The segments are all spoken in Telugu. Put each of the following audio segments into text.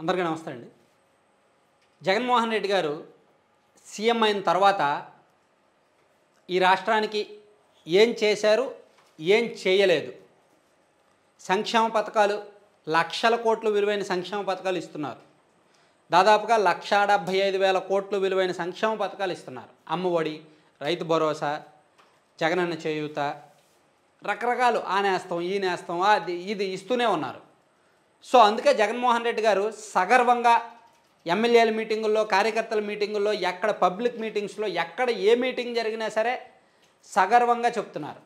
అందరికీ నమస్తే అండి జగన్మోహన్ రెడ్డి గారు సీఎం అయిన తర్వాత ఈ రాష్ట్రానికి ఏం చేశారు ఏం చేయలేదు సంక్షేమ పథకాలు లక్షల కోట్లు విలువైన సంక్షేమ పథకాలు ఇస్తున్నారు దాదాపుగా లక్ష ఐదు వేల కోట్లు విలువైన సంక్షేమ పథకాలు ఇస్తున్నారు అమ్మఒడి రైతు భరోసా జగనన్న చేయూత రకరకాలు ఆ నేస్తం ఈ నేస్తం అది ఇది ఇస్తూనే ఉన్నారు సో అందుకే జగన్మోహన్ రెడ్డి గారు సగర్వంగా ఎమ్మెల్యేల మీటింగుల్లో కార్యకర్తల మీటింగుల్లో ఎక్కడ పబ్లిక్ మీటింగ్స్లో ఎక్కడ ఏ మీటింగ్ జరిగినా సరే సగర్వంగా చెప్తున్నారు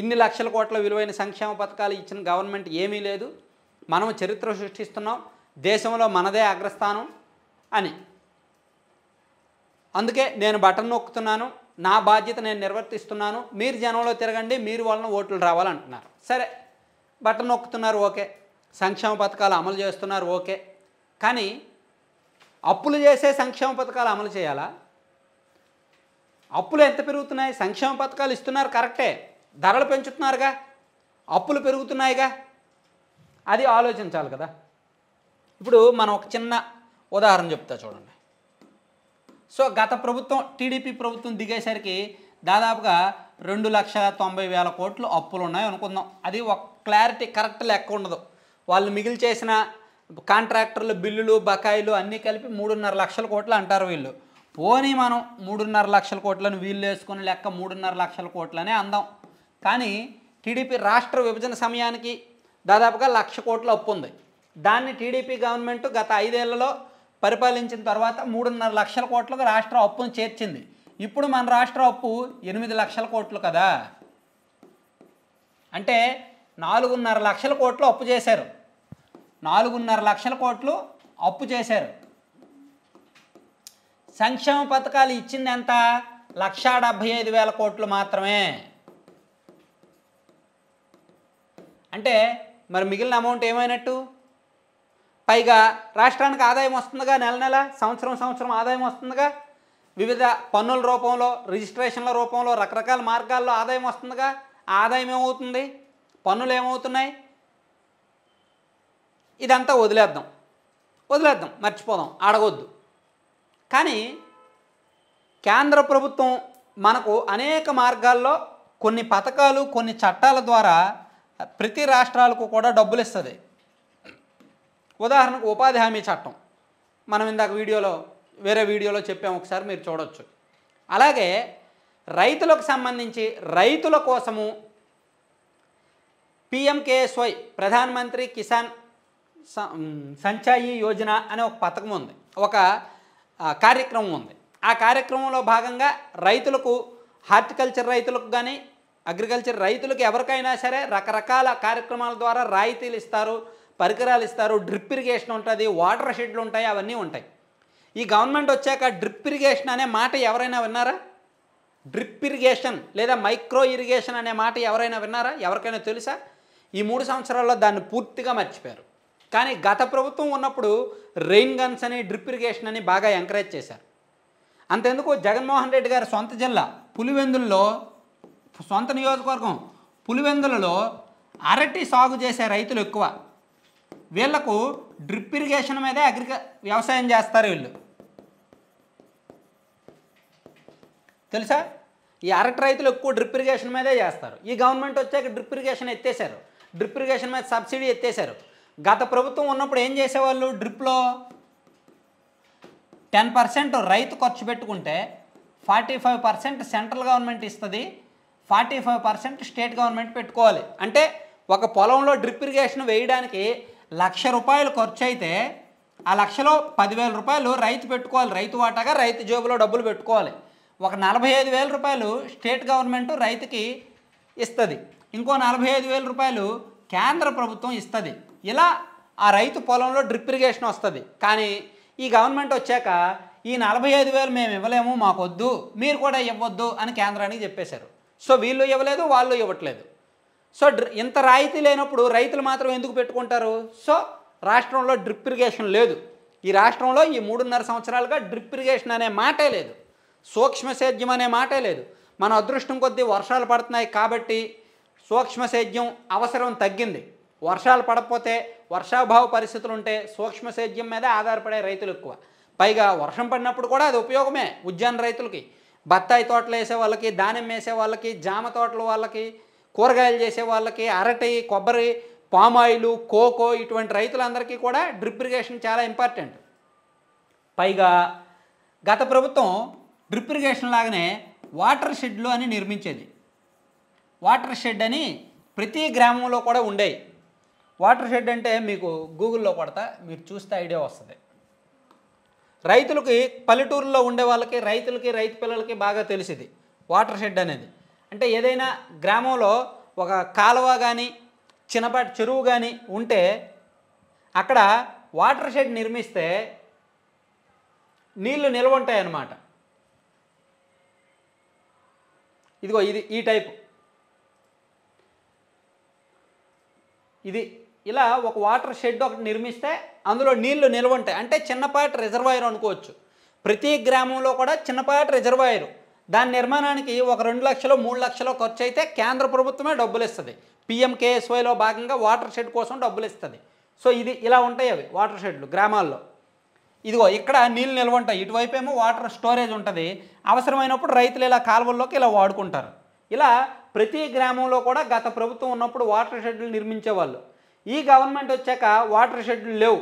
ఇన్ని లక్షల కోట్ల విలువైన సంక్షేమ పథకాలు ఇచ్చిన గవర్నమెంట్ ఏమీ లేదు మనం చరిత్ర సృష్టిస్తున్నాం దేశంలో మనదే అగ్రస్థానం అని అందుకే నేను బటన్ నొక్కుతున్నాను నా బాధ్యత నేను నిర్వర్తిస్తున్నాను మీరు జనంలో తిరగండి మీరు వలన ఓట్లు రావాలంటున్నారు సరే బటన్ నొక్కుతున్నారు ఓకే సంక్షేమ పథకాలు అమలు చేస్తున్నారు ఓకే కానీ అప్పులు చేసే సంక్షేమ పథకాలు అమలు చేయాలా అప్పులు ఎంత పెరుగుతున్నాయి సంక్షేమ పథకాలు ఇస్తున్నారు కరెక్టే ధరలు పెంచుతున్నారుగా అప్పులు పెరుగుతున్నాయిగా అది ఆలోచించాలి కదా ఇప్పుడు మనం ఒక చిన్న ఉదాహరణ చెప్తా చూడండి సో గత ప్రభుత్వం టీడీపీ ప్రభుత్వం దిగేసరికి దాదాపుగా రెండు లక్షల తొంభై వేల కోట్లు అప్పులు ఉన్నాయి అనుకుందాం అది ఒక క్లారిటీ కరెక్ట్ లెక్క ఉండదు వాళ్ళు మిగిలి చేసిన కాంట్రాక్టర్ల బిల్లులు బకాయిలు అన్నీ కలిపి మూడున్నర లక్షల కోట్లు అంటారు వీళ్ళు పోనీ మనం మూడున్నర లక్షల కోట్లను వీళ్ళు వేసుకుని లెక్క మూడున్నర లక్షల కోట్లనే అందాం కానీ టీడీపీ రాష్ట్ర విభజన సమయానికి దాదాపుగా లక్ష కోట్ల అప్పు ఉంది దాన్ని టీడీపీ గవర్నమెంట్ గత ఐదేళ్లలో పరిపాలించిన తర్వాత మూడున్నర లక్షల కోట్లకు రాష్ట్ర అప్పును చేర్చింది ఇప్పుడు మన రాష్ట్ర అప్పు ఎనిమిది లక్షల కోట్లు కదా అంటే నాలుగున్నర లక్షల కోట్లు అప్పు చేశారు నాలుగున్నర లక్షల కోట్లు అప్పు చేశారు సంక్షేమ పథకాలు ఇచ్చింది ఎంత లక్షా డెబ్భై ఐదు వేల కోట్లు మాత్రమే అంటే మరి మిగిలిన అమౌంట్ ఏమైనట్టు పైగా రాష్ట్రానికి ఆదాయం వస్తుందిగా నెల నెల సంవత్సరం సంవత్సరం ఆదాయం వస్తుందిగా వివిధ పన్నుల రూపంలో రిజిస్ట్రేషన్ల రూపంలో రకరకాల మార్గాల్లో ఆదాయం వస్తుందిగా ఆదాయం ఏమవుతుంది పన్నులు ఏమవుతున్నాయి ఇదంతా వదిలేద్దాం వదిలేద్దాం మర్చిపోదాం అడగొద్దు కానీ కేంద్ర ప్రభుత్వం మనకు అనేక మార్గాల్లో కొన్ని పథకాలు కొన్ని చట్టాల ద్వారా ప్రతి రాష్ట్రాలకు కూడా డబ్బులు ఇస్తుంది ఉదాహరణకు ఉపాధి హామీ చట్టం మనం ఇందాక వీడియోలో వేరే వీడియోలో చెప్పాము ఒకసారి మీరు చూడవచ్చు అలాగే రైతులకు సంబంధించి రైతుల కోసము పిఎంకేఎస్వై ప్రధానమంత్రి కిసాన్ సంచాయి యోజన అనే ఒక పథకం ఉంది ఒక కార్యక్రమం ఉంది ఆ కార్యక్రమంలో భాగంగా రైతులకు హార్టికల్చర్ రైతులకు కానీ అగ్రికల్చర్ రైతులకు ఎవరికైనా సరే రకరకాల కార్యక్రమాల ద్వారా రాయితీలు ఇస్తారు పరికరాలు ఇస్తారు డ్రిప్ ఇరిగేషన్ ఉంటుంది వాటర్ షెడ్లు ఉంటాయి అవన్నీ ఉంటాయి ఈ గవర్నమెంట్ వచ్చాక డ్రిప్ ఇరిగేషన్ అనే మాట ఎవరైనా విన్నారా డ్రిప్ ఇరిగేషన్ లేదా మైక్రో ఇరిగేషన్ అనే మాట ఎవరైనా విన్నారా ఎవరికైనా తెలుసా ఈ మూడు సంవత్సరాల్లో దాన్ని పూర్తిగా మర్చిపోయారు కానీ గత ప్రభుత్వం ఉన్నప్పుడు రెయిన్ గన్స్ అని డ్రిప్ ఇరిగేషన్ అని బాగా ఎంకరేజ్ చేశారు అంతెందుకు జగన్మోహన్ రెడ్డి గారి సొంత జిల్లా పులివెందుల్లో సొంత నియోజకవర్గం పులివెందులలో అరటి సాగు చేసే రైతులు ఎక్కువ వీళ్లకు డ్రిప్ ఇరిగేషన్ మీదే అగ్రిక వ్యవసాయం చేస్తారు వీళ్ళు తెలుసా ఈ అరటి రైతులు ఎక్కువ డ్రిప్ ఇరిగేషన్ మీదే చేస్తారు ఈ గవర్నమెంట్ వచ్చాక డ్రిప్ ఇరిగేషన్ ఎత్తేసారు డ్రిప్ ఇరిగేషన్ మీద సబ్సిడీ ఎత్తేసారు గత ప్రభుత్వం ఉన్నప్పుడు ఏం చేసేవాళ్ళు డ్రిప్లో టెన్ పర్సెంట్ రైతు ఖర్చు పెట్టుకుంటే forty five percent central government ఇస్తుంది forty five percent state government పెట్టుకోవాలి అంటే ఒక పొలంలో డ్రిప్ ఇరిగేషన్ వేయడానికి లక్ష రూపాయలు ఖర్చు అయితే ఆ లక్షలో పదివేల రూపాయలు రైతు పెట్టుకోవాలి రైతు వాటాగా రైతు జేబులో డబ్బులు పెట్టుకోవాలి ఒక నలభై ఐదు వేల రూపాయలు స్టేట్ గవర్నమెంట్ రైతుకి ఇస్తుంది ఇంకో నలభై ఐదు వేల రూపాయలు కేంద్ర ప్రభుత్వం ఇస్తుంది ఇలా ఆ రైతు పొలంలో డ్రిప్ ఇరిగేషన్ వస్తుంది కానీ ఈ గవర్నమెంట్ వచ్చాక ఈ నలభై ఐదు వేలు మేము ఇవ్వలేము మాకొద్దు మీరు కూడా ఇవ్వద్దు అని కేంద్రానికి చెప్పేశారు సో వీళ్ళు ఇవ్వలేదు వాళ్ళు ఇవ్వట్లేదు సో ఇంత రాయితీ లేనప్పుడు రైతులు మాత్రం ఎందుకు పెట్టుకుంటారు సో రాష్ట్రంలో డ్రిప్ ఇరిగేషన్ లేదు ఈ రాష్ట్రంలో ఈ మూడున్నర సంవత్సరాలుగా డ్రిప్ ఇరిగేషన్ అనే మాటే లేదు సూక్ష్మసేద్యం అనే మాటే లేదు మన అదృష్టం కొద్దీ వర్షాలు పడుతున్నాయి కాబట్టి సూక్ష్మసేద్యం అవసరం తగ్గింది వర్షాలు పడకపోతే వర్షాభావ పరిస్థితులు ఉంటే సూక్ష్మ సేద్యం మీద ఆధారపడే రైతులు ఎక్కువ పైగా వర్షం పడినప్పుడు కూడా అది ఉపయోగమే ఉద్యాన రైతులకి బత్తాయి తోటలు వేసే వాళ్ళకి ధాన్యం వేసే వాళ్ళకి జామ తోటల వాళ్ళకి కూరగాయలు చేసే వాళ్ళకి అరటి కొబ్బరి పామాయిలు కోకో ఇటువంటి రైతులందరికీ కూడా డ్రిప్ ఇరిగేషన్ చాలా ఇంపార్టెంట్ పైగా గత ప్రభుత్వం డ్రిప్ ఇరిగేషన్ లాగానే వాటర్ షెడ్లు అని నిర్మించేది వాటర్ షెడ్ అని ప్రతి గ్రామంలో కూడా ఉండేవి వాటర్ షెడ్ అంటే మీకు గూగుల్లో కొడతా మీరు చూస్తే ఐడియా వస్తుంది రైతులకి పల్లెటూరులో ఉండే వాళ్ళకి రైతులకి రైతు పిల్లలకి బాగా తెలిసింది వాటర్ షెడ్ అనేది అంటే ఏదైనా గ్రామంలో ఒక కాలువ కానీ చిన్నపాటి చెరువు కానీ ఉంటే అక్కడ వాటర్ షెడ్ నిర్మిస్తే నీళ్లు నిల్వ ఉంటాయి అన్నమాట ఇదిగో ఇది ఈ టైపు ఇది ఇలా ఒక వాటర్ షెడ్ ఒకటి నిర్మిస్తే అందులో నీళ్లు నిల్వ ఉంటాయి అంటే చిన్నపాటి రిజర్వాయర్ అనుకోవచ్చు ప్రతి గ్రామంలో కూడా చిన్నపాటి రిజర్వాయరు దాని నిర్మాణానికి ఒక రెండు లక్షలు మూడు లక్షలు ఖర్చు అయితే కేంద్ర ప్రభుత్వమే డబ్బులు ఇస్తుంది పిఎంకేఎస్వైలో భాగంగా వాటర్ షెడ్ కోసం డబ్బులు ఇస్తుంది సో ఇది ఇలా ఉంటాయి అవి వాటర్ షెడ్లు గ్రామాల్లో ఇదిగో ఇక్కడ నీళ్ళు నిల్వ ఉంటాయి ఇటువైపు ఏమో వాటర్ స్టోరేజ్ ఉంటుంది అవసరమైనప్పుడు రైతులు ఇలా కాలువల్లోకి ఇలా వాడుకుంటారు ఇలా ప్రతి గ్రామంలో కూడా గత ప్రభుత్వం ఉన్నప్పుడు వాటర్ షెడ్లు నిర్మించేవాళ్ళు ఈ గవర్నమెంట్ వచ్చాక వాటర్ షెడ్లు లేవు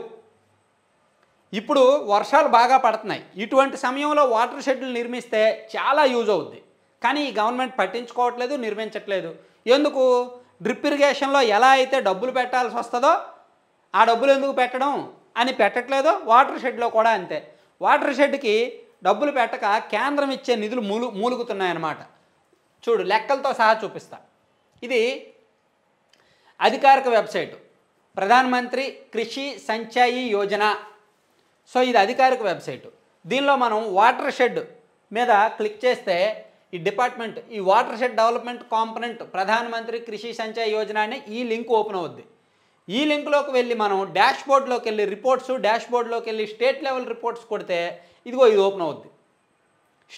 ఇప్పుడు వర్షాలు బాగా పడుతున్నాయి ఇటువంటి సమయంలో వాటర్ షెడ్లు నిర్మిస్తే చాలా యూజ్ అవుద్ది కానీ ఈ గవర్నమెంట్ పట్టించుకోవట్లేదు నిర్మించట్లేదు ఎందుకు డ్రిప్ ఇరిగేషన్లో ఎలా అయితే డబ్బులు పెట్టాల్సి వస్తుందో ఆ డబ్బులు ఎందుకు పెట్టడం అని పెట్టట్లేదో వాటర్ షెడ్లో కూడా అంతే వాటర్ షెడ్కి డబ్బులు పెట్టక కేంద్రం ఇచ్చే నిధులు మూలు మూలుగుతున్నాయన్నమాట చూడు లెక్కలతో సహా చూపిస్తా ఇది అధికారిక వెబ్సైటు ప్రధానమంత్రి కృషి సంచాయి యోజన సో ఇది అధికారిక వెబ్సైటు దీనిలో మనం వాటర్ షెడ్ మీద క్లిక్ చేస్తే ఈ డిపార్ట్మెంట్ ఈ వాటర్ షెడ్ డెవలప్మెంట్ కాంపనెంట్ ప్రధానమంత్రి కృషి సంచాయి యోజన అనే ఈ లింక్ ఓపెన్ అవుద్ది ఈ లింక్లోకి వెళ్ళి మనం డాష్ బోర్డ్లోకి వెళ్ళి రిపోర్ట్స్ డాష్ బోర్డ్లోకి వెళ్ళి స్టేట్ లెవెల్ రిపోర్ట్స్ కొడితే ఇదిగో ఇది ఓపెన్ అవుద్ది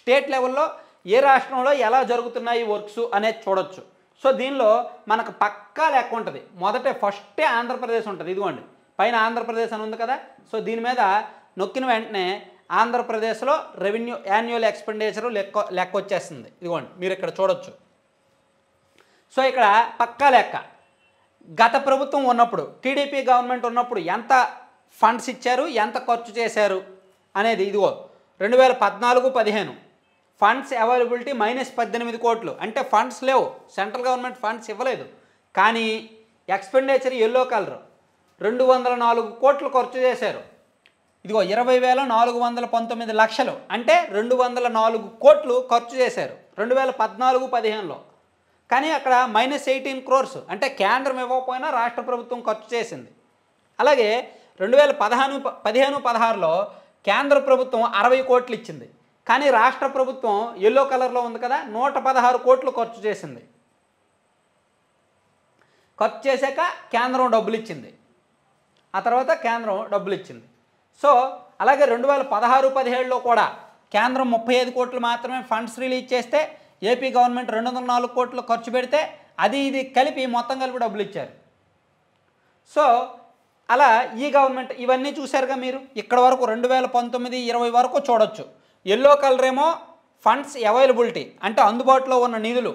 స్టేట్ లెవెల్లో ఏ రాష్ట్రంలో ఎలా జరుగుతున్నాయి వర్క్స్ అనేది చూడొచ్చు సో దీనిలో మనకు పక్కా లెక్క ఉంటుంది మొదట ఫస్టే ఆంధ్రప్రదేశ్ ఉంటుంది ఇదిగోండి పైన ఆంధ్రప్రదేశ్ అని ఉంది కదా సో దీని మీద నొక్కిన వెంటనే ఆంధ్రప్రదేశ్లో రెవెన్యూ యాన్యువల్ ఎక్స్పెండిచర్ లెక్క లెక్క వచ్చేస్తుంది ఇదిగోండి మీరు ఇక్కడ చూడొచ్చు సో ఇక్కడ పక్కా లెక్క గత ప్రభుత్వం ఉన్నప్పుడు టీడీపీ గవర్నమెంట్ ఉన్నప్పుడు ఎంత ఫండ్స్ ఇచ్చారు ఎంత ఖర్చు చేశారు అనేది ఇదిగో రెండు వేల పద్నాలుగు పదిహేను ఫండ్స్ అవైలబిలిటీ మైనస్ పద్దెనిమిది కోట్లు అంటే ఫండ్స్ లేవు సెంట్రల్ గవర్నమెంట్ ఫండ్స్ ఇవ్వలేదు కానీ ఎక్స్పెండిచర్ ఎల్లో కలర్ రెండు వందల నాలుగు కోట్లు ఖర్చు చేశారు ఇదిగో ఇరవై వేల నాలుగు వందల పంతొమ్మిది లక్షలు అంటే రెండు వందల నాలుగు కోట్లు ఖర్చు చేశారు రెండు వేల పద్నాలుగు పదిహేనులో కానీ అక్కడ మైనస్ ఎయిటీన్ క్రోర్స్ అంటే కేంద్రం ఇవ్వకపోయినా రాష్ట్ర ప్రభుత్వం ఖర్చు చేసింది అలాగే రెండు వేల పదహాను పదిహేను పదహారులో కేంద్ర ప్రభుత్వం అరవై కోట్లు ఇచ్చింది కానీ రాష్ట్ర ప్రభుత్వం ఎల్లో కలర్లో ఉంది కదా నూట పదహారు కోట్లు ఖర్చు చేసింది ఖర్చు చేశాక కేంద్రం డబ్బులు ఇచ్చింది ఆ తర్వాత కేంద్రం డబ్బులు ఇచ్చింది సో అలాగే రెండు వేల పదహారు పదిహేడులో కూడా కేంద్రం ముప్పై ఐదు కోట్లు మాత్రమే ఫండ్స్ రిలీజ్ చేస్తే ఏపీ గవర్నమెంట్ రెండు వందల నాలుగు కోట్లు ఖర్చు పెడితే అది ఇది కలిపి మొత్తం కలిపి డబ్బులు ఇచ్చారు సో అలా ఈ గవర్నమెంట్ ఇవన్నీ చూశారుగా మీరు ఇక్కడ వరకు రెండు వేల పంతొమ్మిది ఇరవై వరకు చూడొచ్చు ఎల్లో కలర్ ఏమో ఫండ్స్ అవైలబిలిటీ అంటే అందుబాటులో ఉన్న నిధులు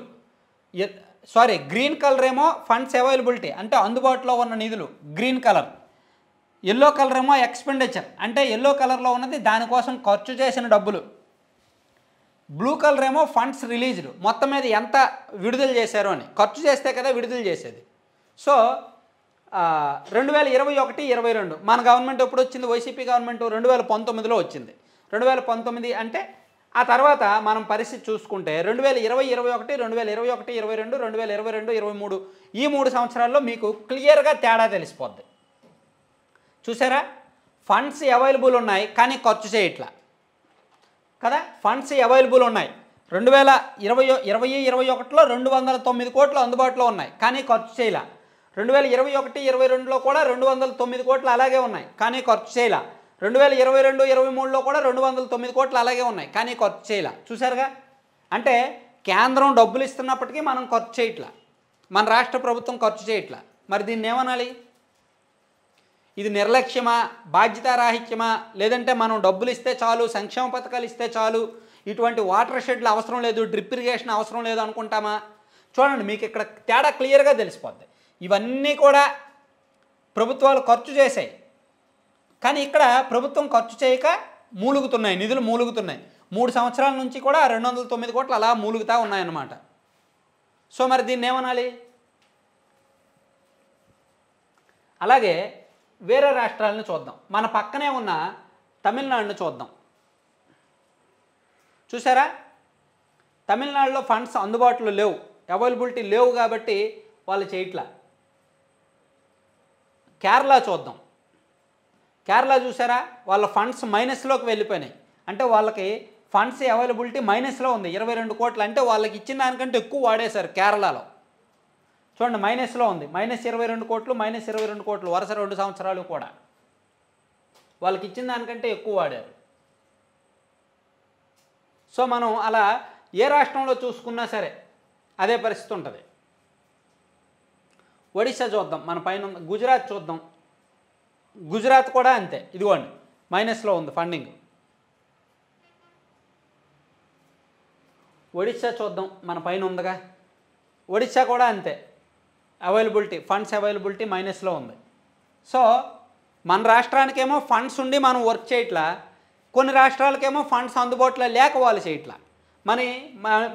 సారీ గ్రీన్ కలర్ ఏమో ఫండ్స్ అవైలబిలిటీ అంటే అందుబాటులో ఉన్న నిధులు గ్రీన్ కలర్ ఎల్లో కలర్ ఏమో ఎక్స్పెండిచర్ అంటే ఎల్లో కలర్లో ఉన్నది దానికోసం ఖర్చు చేసిన డబ్బులు బ్లూ కలర్ ఏమో ఫండ్స్ రిలీజ్డ్ మొత్తం మీద ఎంత విడుదల చేశారు అని ఖర్చు చేస్తే కదా విడుదల చేసేది సో రెండు వేల ఇరవై ఒకటి ఇరవై రెండు మన గవర్నమెంట్ ఎప్పుడు వచ్చింది వైసీపీ గవర్నమెంట్ రెండు వేల పంతొమ్మిదిలో వచ్చింది రెండు వేల పంతొమ్మిది అంటే ఆ తర్వాత మనం పరిస్థితి చూసుకుంటే రెండు వేల ఇరవై ఇరవై ఒకటి రెండు వేల ఇరవై ఒకటి ఇరవై రెండు రెండు వేల ఇరవై రెండు ఇరవై మూడు ఈ మూడు సంవత్సరాల్లో మీకు క్లియర్గా తేడా తెలిసిపోద్ది చూసారా ఫండ్స్ అవైలబుల్ ఉన్నాయి కానీ ఖర్చు చేయట్లా కదా ఫండ్స్ అవైలబుల్ ఉన్నాయి రెండు వేల ఇరవై ఇరవై ఇరవై ఒకటిలో రెండు వందల తొమ్మిది కోట్లు అందుబాటులో ఉన్నాయి కానీ ఖర్చు చేయలే రెండు వేల ఇరవై ఒకటి ఇరవై రెండులో కూడా రెండు వందల తొమ్మిది కోట్లు అలాగే ఉన్నాయి కానీ ఖర్చు చేయలే రెండు వేల ఇరవై రెండు ఇరవై మూడులో కూడా రెండు వందల తొమ్మిది కోట్లు అలాగే ఉన్నాయి కానీ ఖర్చు చేయలే చూసారుగా అంటే కేంద్రం డబ్బులు ఇస్తున్నప్పటికీ మనం ఖర్చు చేయట్లా మన రాష్ట్ర ప్రభుత్వం ఖర్చు చేయట్లా మరి దీన్ని ఏమనాలి ఇది నిర్లక్ష్యమా బాధ్యతారాహిత్యమా లేదంటే మనం డబ్బులు ఇస్తే చాలు సంక్షేమ పథకాలు ఇస్తే చాలు ఇటువంటి వాటర్ షెడ్లు అవసరం లేదు డ్రిప్ ఇరిగేషన్ అవసరం లేదు అనుకుంటామా చూడండి మీకు ఇక్కడ తేడా క్లియర్గా తెలిసిపోద్ది ఇవన్నీ కూడా ప్రభుత్వాలు ఖర్చు చేశాయి కానీ ఇక్కడ ప్రభుత్వం ఖర్చు చేయక మూలుగుతున్నాయి నిధులు మూలుగుతున్నాయి మూడు సంవత్సరాల నుంచి కూడా రెండు వందల తొమ్మిది కోట్లు అలా మూలుగుతూ ఉన్నాయన్నమాట సో మరి దీన్ని ఏమనాలి అలాగే వేరే రాష్ట్రాలను చూద్దాం మన పక్కనే ఉన్న తమిళనాడును చూద్దాం చూసారా తమిళనాడులో ఫండ్స్ అందుబాటులో లేవు అవైలబిలిటీ లేవు కాబట్టి వాళ్ళు చేయట్లా కేరళ చూద్దాం కేరళ చూసారా వాళ్ళ ఫండ్స్ మైనస్లోకి వెళ్ళిపోయినాయి అంటే వాళ్ళకి ఫండ్స్ అవైలబిలిటీ మైనస్లో ఉంది ఇరవై రెండు కోట్లు అంటే వాళ్ళకి ఇచ్చిన దానికంటే ఎక్కువ వాడేశారు కేరళలో చూడండి మైనస్లో ఉంది మైనస్ ఇరవై రెండు కోట్లు మైనస్ ఇరవై రెండు కోట్లు వరుస రెండు సంవత్సరాలు కూడా వాళ్ళకి ఇచ్చిన దానికంటే ఎక్కువ వాడారు సో మనం అలా ఏ రాష్ట్రంలో చూసుకున్నా సరే అదే పరిస్థితి ఉంటుంది ఒడిశా చూద్దాం మన పైన గుజరాత్ చూద్దాం గుజరాత్ కూడా అంతే ఇదిగోండి మైనస్లో ఉంది ఫండింగ్ ఒడిశా చూద్దాం మన పైన ఉందిగా ఒడిశా కూడా అంతే అవైలబిలిటీ ఫండ్స్ అవైలబిలిటీ మైనస్లో ఉంది సో మన రాష్ట్రానికేమో ఫండ్స్ ఉండి మనం వర్క్ చేయట్లా కొన్ని రాష్ట్రాలకేమో ఫండ్స్ అందుబాటులో లేక వాళ్ళు చేయట్లా మరి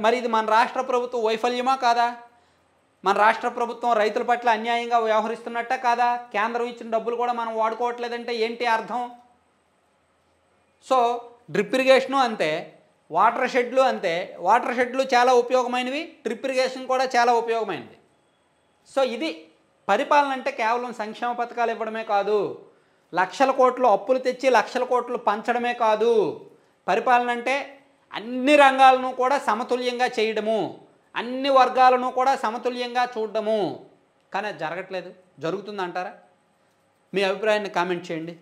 మరి ఇది మన రాష్ట్ర ప్రభుత్వ వైఫల్యమా కాదా మన రాష్ట్ర ప్రభుత్వం రైతుల పట్ల అన్యాయంగా వ్యవహరిస్తున్నట్ట కాదా కేంద్రం ఇచ్చిన డబ్బులు కూడా మనం వాడుకోవట్లేదంటే ఏంటి అర్థం సో డ్రిప్ ఇరిగేషను అంతే వాటర్ షెడ్లు అంతే వాటర్ షెడ్లు చాలా ఉపయోగమైనవి డ్రిప్ ఇరిగేషన్ కూడా చాలా ఉపయోగమైనది సో ఇది పరిపాలన అంటే కేవలం సంక్షేమ పథకాలు ఇవ్వడమే కాదు లక్షల కోట్లు అప్పులు తెచ్చి లక్షల కోట్లు పంచడమే కాదు పరిపాలన అంటే అన్ని రంగాలను కూడా సమతుల్యంగా చేయడము అన్ని వర్గాలను కూడా సమతుల్యంగా చూడడము కానీ జరగట్లేదు జరుగుతుంది అంటారా మీ అభిప్రాయాన్ని కామెంట్ చేయండి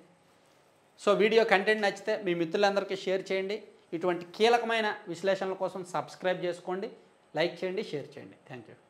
సో వీడియో కంటెంట్ నచ్చితే మీ మిత్రులందరికీ షేర్ చేయండి ఇటువంటి కీలకమైన విశ్లేషణల కోసం సబ్స్క్రైబ్ చేసుకోండి లైక్ చేయండి షేర్ చేయండి థ్యాంక్ యూ